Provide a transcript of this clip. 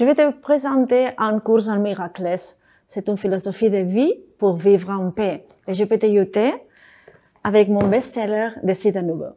Je vais te présenter un cours en miracles. C'est une philosophie de vie pour vivre en paix. Et je peux t'aider avec mon best-seller de à nouveau.